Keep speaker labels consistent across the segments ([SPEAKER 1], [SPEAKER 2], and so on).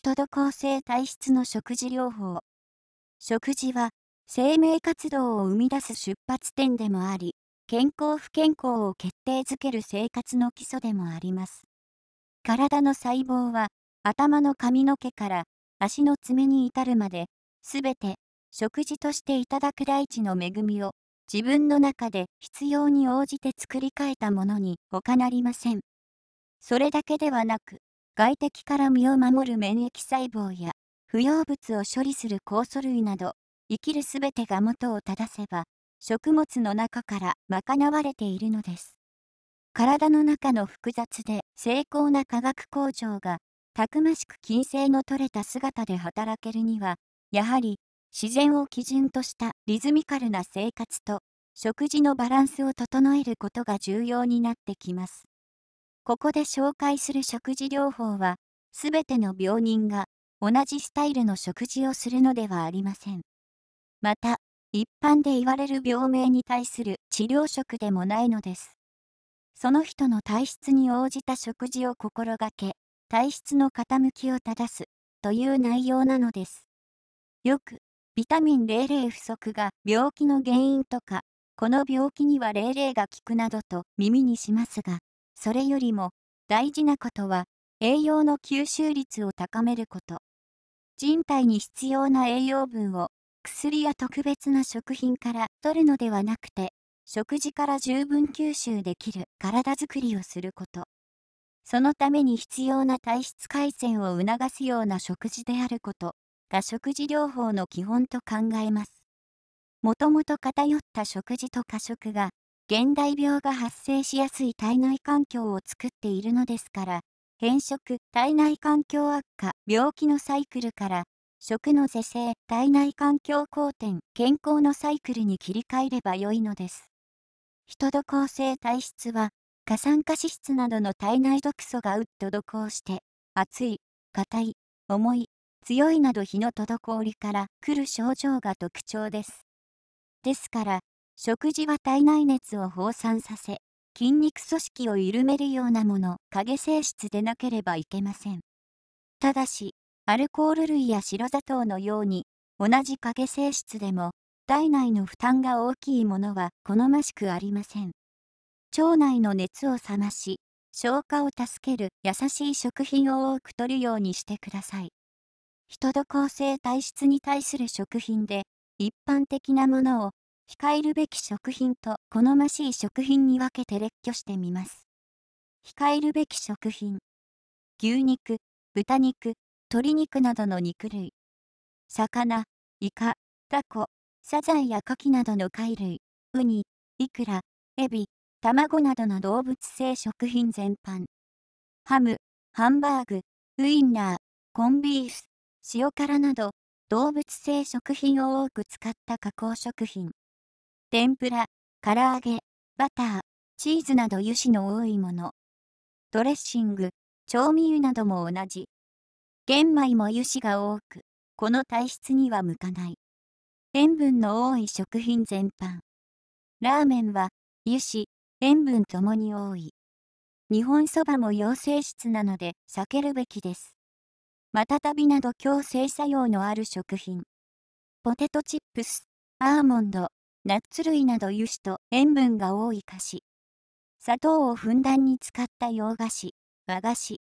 [SPEAKER 1] 人と構成体質の食事療法。食事は生命活動を生み出す出発点でもあり、健康不健康を決定づける生活の基礎でもあります。体の細胞は頭の髪の毛から足の爪に至るまで、全て食事としていただく大地の恵みを自分の中で必要に応じて作り変えたものに他なりません。それだけではなく、外敵から身を守る免疫細胞や不要物を処理する酵素類など生きるすべてが元を正せば食物の中から賄われているのです体の中の複雑で精巧な化学工場がたくましく均性の取れた姿で働けるにはやはり自然を基準としたリズミカルな生活と食事のバランスを整えることが重要になってきます。ここで紹介する食事療法は、すべての病人が同じスタイルの食事をするのではありません。また、一般で言われる病名に対する治療食でもないのです。その人の体質に応じた食事を心がけ、体質の傾きを正すという内容なのです。よく、ビタミン00不足が病気の原因とか、この病気には00が効くなどと耳にしますが、それよりも大事なことは栄養の吸収率を高めること。人体に必要な栄養分を薬や特別な食品から取るのではなくて、食事から十分吸収できる体づくりをすること。そのために必要な体質改善を促すような食事であることが食事療法の基本と考えます。もともと偏った食事と過食が現代病が発生しやすい体内環境を作っているのですから、変色、体内環境悪化、病気のサイクルから、食の是正、体内環境好転、健康のサイクルに切り替えれば良いのです。人土構成体質は、過酸化脂質などの体内毒素がうっと土行して、熱い、硬い、重い、強いなど日の滞りから来る症状が特徴です。ですから、食事は体内熱を放散させ、筋肉組織を緩めるようなもの、影性質でなければいけません。ただし、アルコール類や白砂糖のように、同じ影性質でも、体内の負担が大きいものは好ましくありません。腸内の熱を冷まし、消化を助ける優しい食品を多く摂るようにしてください。人と構成体質に対する食品で、一般的なものを控えるべき食品と好ましい食品に分けて列挙してみます。控えるべき食品牛肉、豚肉、鶏肉などの肉類魚、イカ、タコ、サザエやカキなどの貝類、ウニ、イクラ、エビ、卵などの動物性食品全般ハム、ハンバーグ、ウインナー、コンビーフ、塩辛など動物性食品を多く使った加工食品天ぷら、唐揚げ、バター、チーズなど油脂の多いもの。ドレッシング、調味油なども同じ。玄米も油脂が多く、この体質には向かない。塩分の多い食品全般。ラーメンは、油脂、塩分ともに多い。日本そばも陽性質なので避けるべきです。またたびなど強制作用のある食品。ポテトチップス、アーモンド、ナッツ類など油脂と塩分が多い菓子。砂糖をふんだんに使った洋菓子、和菓子。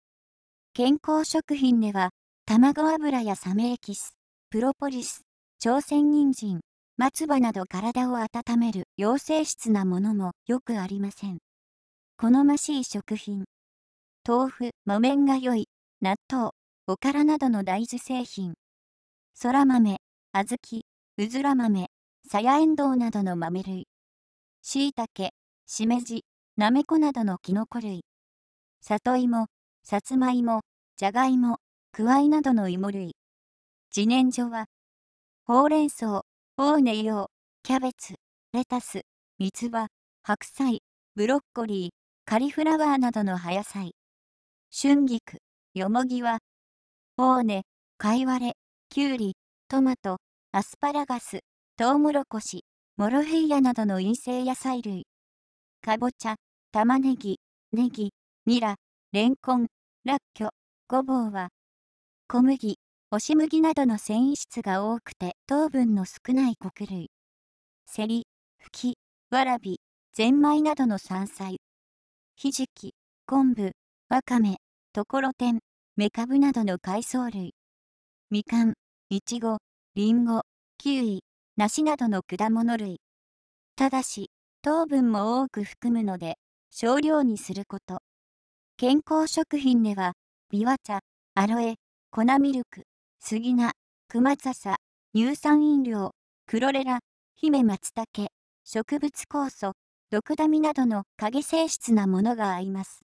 [SPEAKER 1] 健康食品では、卵油やサメエキス、プロポリス、朝鮮人参、松葉など体を温める陽性質なものもよくありません。好ましい食品。豆腐、木綿が良い、納豆、おからなどの大豆製品。そら豆、小豆、うずら豆、さやえんどうなどの豆類、しいたけ、しめじ、なめこなどのきのこ類、里芋、さつまいも、じゃがいも、くわいなどの芋類。自然薯は、ほうれん草、ほうねよう、キャベツ、レタス、みつば、白菜、ブロッコリー、カリフラワーなどの葉野菜。春菊、よもぎは、ほうね、かいわれ、きゅうり、トマト、アスパラガス、トウモロコシ、モロヘイヤなどの陰性野菜類、かぼちゃ、玉ねぎ、ネギ、ニラ、レンコン、ラッキョ、ごぼうは、小麦、押し麦などの繊維質が多くて糖分の少ない穀類、セリ、フキ、わらび、ゼンマイなどの山菜、ひじき、昆布、わかめ、ところてん、メカブなどの海藻類、みかん、いちご、りんご、キウイ、梨などの果物類。ただし、糖分も多く含むので、少量にすること。健康食品では、ビワ茶、アロエ、粉ミルク、杉菜、ザサ、乳酸飲料、クロレラ、ヒメマツタケ、植物酵素、毒ダミなどの影性質なものが合います。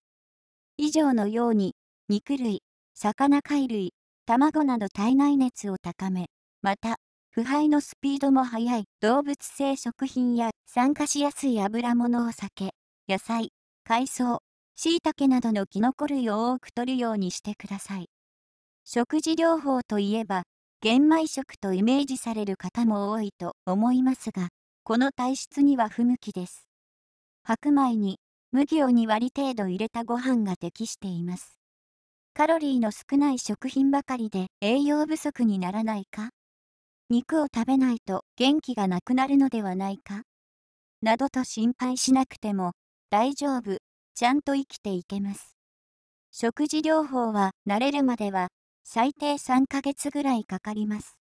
[SPEAKER 1] 以上のように、肉類、魚貝類、卵など体内熱を高め、また、腐敗のスピードも速い動物性食品や酸化しやすい油物を避け、野菜、海藻、たけなどのキノコ類を多く摂るようにしてください。食事療法といえば、玄米食とイメージされる方も多いと思いますが、この体質には不向きです。白米に麦を2割程度入れたご飯が適しています。カロリーの少ない食品ばかりで栄養不足にならないか肉を食べないと元気がなくなるのではないかなどと心配しなくても大丈夫、ちゃんと生きていけます。食事療法は慣れるまでは最低3ヶ月ぐらいかかります。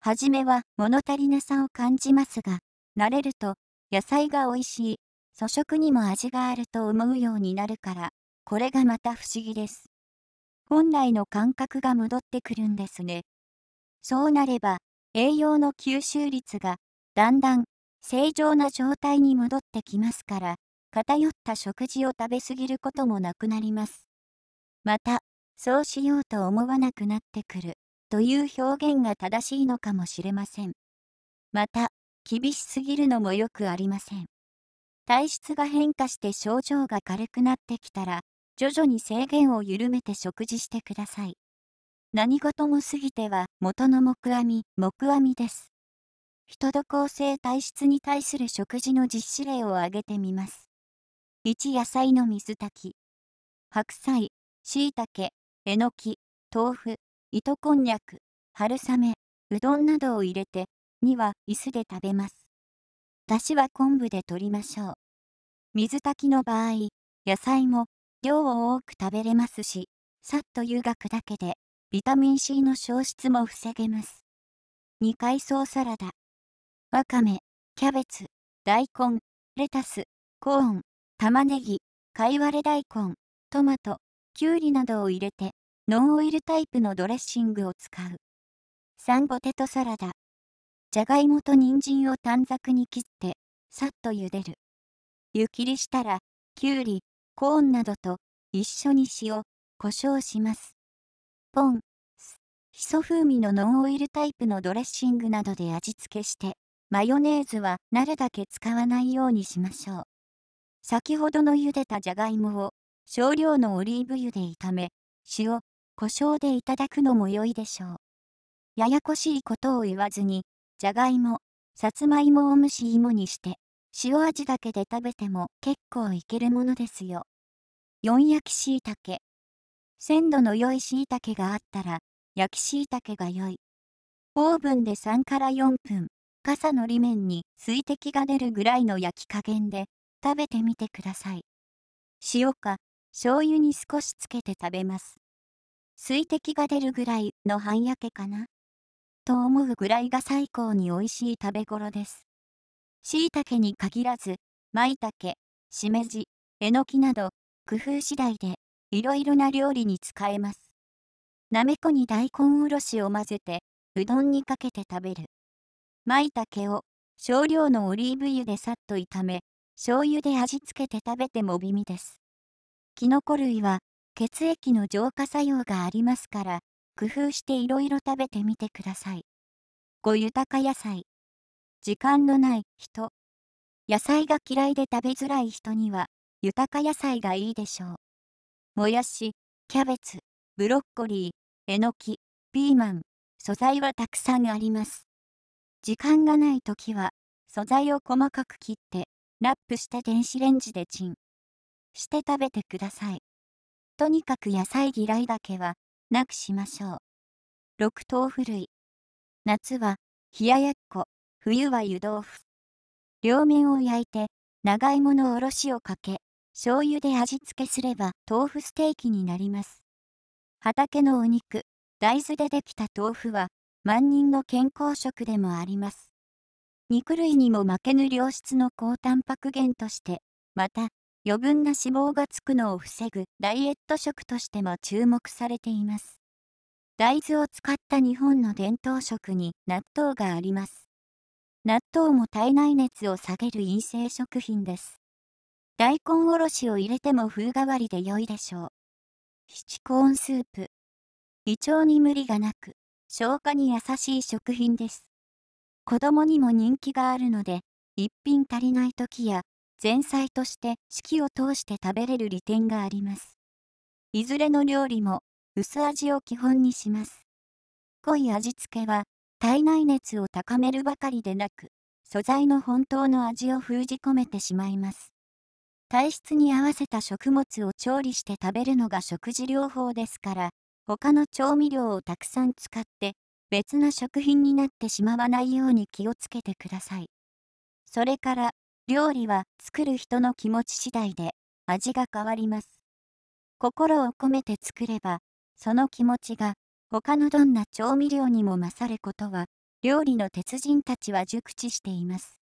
[SPEAKER 1] 初めは物足りなさを感じますが、慣れると野菜が美味しい、粗食にも味があると思うようになるから、これがまた不思議です。本来の感覚が戻ってくるんですね。そうなれば栄養の吸収率がだんだん正常な状態に戻ってきますから偏った食事を食べ過ぎることもなくなりますまたそうしようと思わなくなってくるという表現が正しいのかもしれませんまた厳しすぎるのもよくありません体質が変化して症状が軽くなってきたら徐々に制限を緩めて食事してください何事も過ぎては元の木阿弥、木阿弥です。人と構成体質に対する食事の実施例を挙げてみます。1野菜の水炊き。白菜、しいたけえのき、豆腐、糸こんにゃく、春雨、うどんなどを入れて、2は椅子で食べます。だしは昆布で取りましょう。水炊きの場合、野菜も量を多く食べれますし、さっと湯がくだけでビタミン C の消失も防げます。2階層サラダ。わかめ、キャベツ、大根、レタス、コーン、玉ねぎ、貝割れ大根、トマト、きゅうりなどを入れて、ノンオイルタイプのドレッシングを使う。3ポテトサラダ。じゃがいもと人参を短冊に切って、さっと茹でる。湯切りしたら、きゅうり、コーンなどと一緒に塩、胡椒します。ポン、基礎風味のノンオイルタイプのドレッシングなどで味付けして、マヨネーズはなるだけ使わないようにしましょう。先ほどの茹でたじゃがいもを少量のオリーブ油で炒め、塩、胡椒でいただくのも良いでしょう。ややこしいことを言わずに、じゃがいも、さつまいもを蒸し芋にして、塩味だけで食べても結構いけるものですよ。4焼きしいたけ鮮度の良いしいたけがあったら、焼き椎茸が良い。オーブンで3から4分、傘の裏面に水滴が出るぐらいの焼き加減で食べてみてください。塩か醤油に少しつけて食べます。水滴が出るぐらいの半焼けかなと思うぐらいが最高に美味しい食べ頃です。椎茸に限らず、舞茸、しめじ、えのきなど、工夫次第で、いろいろな料理に使えます。なめこに大根おろしを混ぜて、うどんにかけて食べる。まいたけを少量のオリーブ油でさっと炒め、醤油で味付けて食べても美味です。きのこ類は血液の浄化作用がありますから、工夫していろいろ食べてみてください。ご豊か野菜。時間のない人。野菜が嫌いで食べづらい人には、豊か野菜がいいでしょう。もやし、キャベツ。ブロッコリー、えのき、ピーマン、素材はたくさんあります。時間がないときは、素材を細かく切って、ラップして電子レンジでチン。して食べてください。とにかく野菜嫌いだけは、なくしましょう。6豆腐類。夏は、冷ややっこ、冬は湯豆腐。両面を焼いて、長芋のおろしをかけ、醤油で味付けすれば豆腐ステーキになります。畑のお肉、大豆でできた豆腐は、万人の健康食でもあります。肉類にも負けぬ良質の高タンパク源として、また、余分な脂肪がつくのを防ぐダイエット食としても注目されています。大豆を使った日本の伝統食に納豆があります。納豆も体内熱を下げる陰性食品です。大根おろしを入れても風変わりで良いでしょう。七コーンスープ。胃腸に無理がなく、消化に優しい食品です。子供にも人気があるので、一品足りない時や、前菜として四季を通して食べれる利点があります。いずれの料理も、薄味を基本にします。濃い味付けは、体内熱を高めるばかりでなく、素材の本当の味を封じ込めてしまいます。体質に合わせた食物を調理して食べるのが食事療法ですから、他の調味料をたくさん使って、別な食品になってしまわないように気をつけてください。それから、料理は作る人の気持ち次第で味が変わります。心を込めて作れば、その気持ちが他のどんな調味料にも勝ることは、料理の鉄人たちは熟知しています。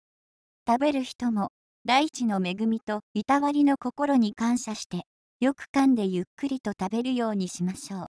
[SPEAKER 1] 食べる人も大地の恵みといたわりの心に感謝して、よく噛んでゆっくりと食べるようにしましょう。